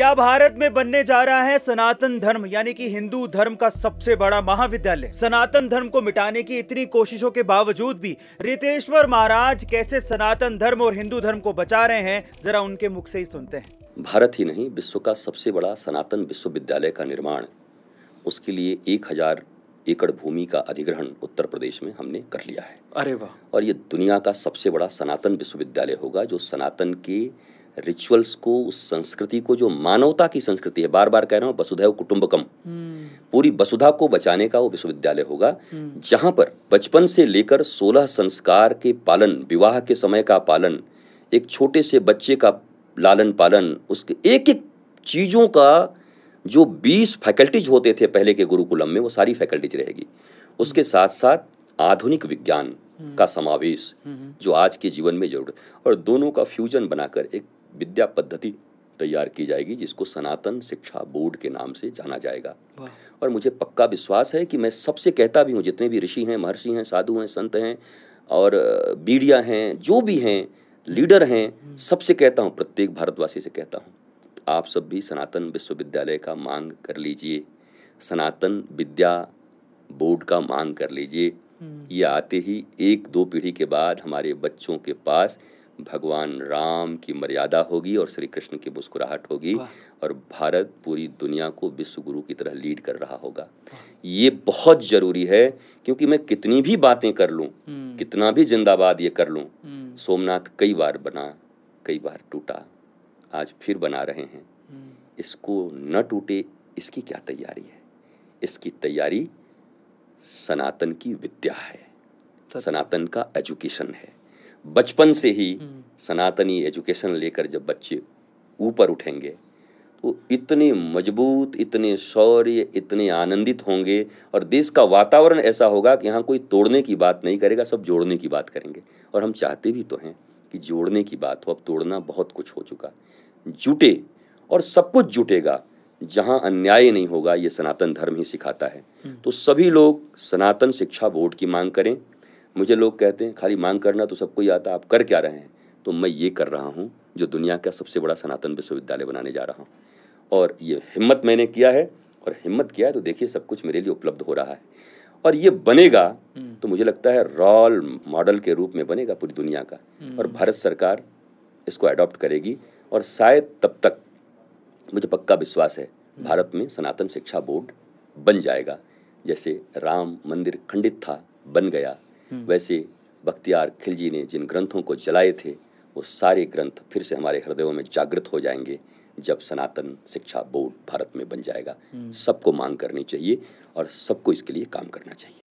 क्या भारत में बनने जा रहा है सनातन धर्म यानी कि हिंदू धर्म का सबसे बड़ा महाविद्यालय सनातन धर्म को मिटाने की इतनी कोशिशों के बावजूद भी रितेश्वर महाराज कैसे सनातन धर्म और हिंदू धर्म को बचा रहे हैं जरा उनके मुख से ही सुनते हैं भारत ही नहीं विश्व का सबसे बड़ा सनातन विश्वविद्यालय का निर्माण उसके लिए एक हजार एकड़ भूमि का अधिग्रहण उत्तर प्रदेश में हमने कर लिया है अरे वाह और ये दुनिया का सबसे बड़ा सनातन विश्वविद्यालय होगा जो सनातन के रिचुअल्स को उस संस्कृति को जो मानवता की संस्कृति है बार बार कह रहा हूँ वसुधैव कुटुंबकम हम्म। पूरी वसुधा को बचाने का वो विश्वविद्यालय होगा हम्म। जहाँ पर बचपन से लेकर सोलह संस्कार के पालन विवाह के समय का पालन एक छोटे से बच्चे का लालन पालन उसके एक एक चीज़ों का जो बीस फैकल्टीज होते थे पहले के गुरुकुलम में वो सारी फैकल्टीज रहेगी उसके हम्म। साथ साथ आधुनिक विज्ञान का समावेश जो आज के जीवन में जरूर और दोनों का फ्यूजन बनाकर एक विद्या पद्धति तैयार की जाएगी जिसको सनातन शिक्षा बोर्ड के नाम से जाना जाएगा और मुझे पक्का विश्वास है कि मैं सबसे कहता भी हूँ जितने भी ऋषि हैं महर्षि हैं साधु हैं संत हैं और बीड़िया हैं जो भी हैं लीडर हैं हम्म। सबसे कहता हूँ प्रत्येक भारतवासी से कहता हूँ आप सब भी सनातन विश्वविद्यालय का मांग कर लीजिए सनातन विद्या बोर्ड का मांग कर लीजिए हम्म। ये आते ही एक दो पीढ़ी के बाद हमारे बच्चों के पास भगवान राम की मर्यादा होगी और श्री कृष्ण की मुस्कुराहट होगी और भारत पूरी दुनिया को विश्व गुरु की तरह लीड कर रहा होगा ये बहुत ज़रूरी है क्योंकि मैं कितनी भी बातें कर लूं हम्म। कितना भी जिंदाबाद ये कर लूं हम्म। सोमनाथ कई बार बना कई बार टूटा आज फिर बना रहे हैं हम्म। इसको न टूटे इसकी क्या तैयारी है इसकी तैयारी सनातन की विद्या है सनातन का एजुकेशन है बचपन से ही हम्म। सनातनी एजुकेशन लेकर जब बच्चे ऊपर उठेंगे तो इतने मजबूत इतने शौर्य इतने आनंदित होंगे और देश का वातावरण ऐसा होगा कि यहाँ कोई तोड़ने की बात नहीं करेगा सब जोड़ने की बात करेंगे और हम चाहते भी तो हैं कि जोड़ने की बात हो अब तोड़ना बहुत कुछ हो चुका जुटे और सब कुछ जुटेगा जहाँ अन्याय नहीं होगा ये सनातन धर्म ही सिखाता है हम्म। तो सभी लोग सनातन शिक्षा बोर्ड की मांग करें मुझे लोग कहते हैं खाली मांग करना तो सबको ही आता आप कर क्या रहे हैं तो मैं ये कर रहा हूँ जो दुनिया का सबसे बड़ा सनातन विश्वविद्यालय बनाने जा रहा हूँ और ये हिम्मत मैंने किया है और हिम्मत किया है तो देखिए सब कुछ मेरे लिए उपलब्ध हो रहा है और ये बनेगा हम्म। तो मुझे लगता है रोल मॉडल के रूप में बनेगा पूरी दुनिया का और हम्म। भारत सरकार इसको अडॉप्ट करेगी और शायद तब तक मुझे पक्का विश्वास है हम्म। भारत में सनातन शिक्षा बोर्ड बन जाएगा जैसे राम मंदिर खंडित था बन गया हम्म। वैसे बख्तियार खिलजी ने जिन ग्रंथों को जलाए थे वो सारे ग्रंथ फिर से हमारे हृदयों में जागृत हो जाएंगे जब सनातन शिक्षा बोर्ड भारत में बन जाएगा हम्म। सबको मांग करनी चाहिए और सबको इसके लिए काम करना चाहिए